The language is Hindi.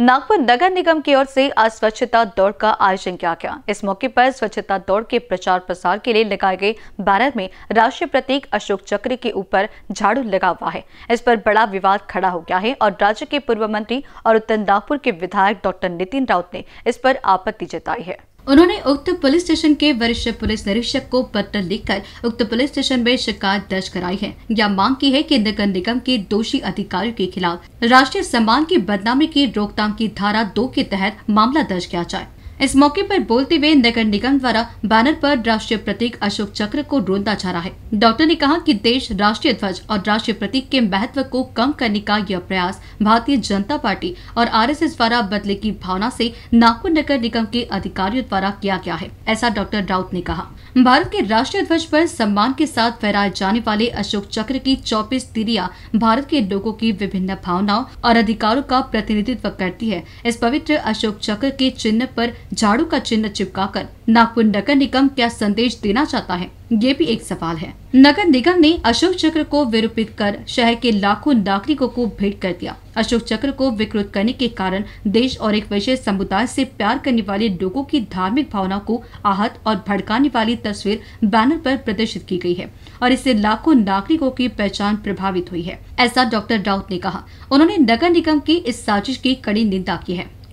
नागपुर नगर निगम की ओर से आज स्वच्छता दौड़ का आयोजन किया गया इस मौके पर स्वच्छता दौड़ के प्रचार प्रसार के लिए लगाए गए बैनर में राष्ट्रीय प्रतीक अशोक चक्र के ऊपर झाड़ू लगा हुआ है इस पर बड़ा विवाद खड़ा हो गया है और राज्य के पूर्व मंत्री और उत्तर नागपुर के विधायक डॉक्टर नितिन राउत ने इस पर आपत्ति जताई है उन्होंने उक्त पुलिस स्टेशन के वरिष्ठ पुलिस निरीक्षक को पत्र लिखकर उक्त पुलिस स्टेशन में शिकायत दर्ज कराई है या मांग की है कि नगर निगम के दोषी अधिकारियों के खिलाफ राष्ट्रीय सम्मान की बदनामी की रोकथाम की धारा दो के तहत मामला दर्ज किया जाए इस मौके पर बोलते हुए नगर निगम द्वारा बैनर पर राष्ट्रीय प्रतीक अशोक चक्र को रोंदा जा रहा है डॉक्टर ने कहा कि देश राष्ट्रीय ध्वज और राष्ट्रीय प्रतीक के महत्व को कम करने का यह प्रयास भारतीय जनता पार्टी और आरएसएस द्वारा बदले की भावना से नागपुर नगर निगम के अधिकारियों द्वारा किया गया है ऐसा डॉक्टर राउत ने कहा भारत के राष्ट्रीय ध्वज आरोप सम्मान के साथ फहराए जाने वाले अशोक चक्र की चौबीस तिरिया भारत के लोगो की विभिन्न भावनाओं और अधिकारों का प्रतिनिधित्व करती है इस पवित्र अशोक चक्र के चिन्ह आरोप झाड़ू का चिन्ह चिपकाकर नागपुर नगर निगम क्या संदेश देना चाहता है ये भी एक सवाल है नगर निगम ने अशोक चक्र को विरूपित कर शहर के लाखों नागरिकों को भेंट कर दिया अशोक चक्र को विकृत करने के कारण देश और एक विशेष समुदाय से प्यार करने वाले लोगों की धार्मिक भावना को आहत और भड़काने वाली तस्वीर बैनर पर प्रदर्शित की गई है और इससे लाखों नागरिकों की पहचान प्रभावित हुई है ऐसा डॉक्टर राउत ने कहा उन्होंने नगर निगम की इस साजिश की कड़ी निंदा की है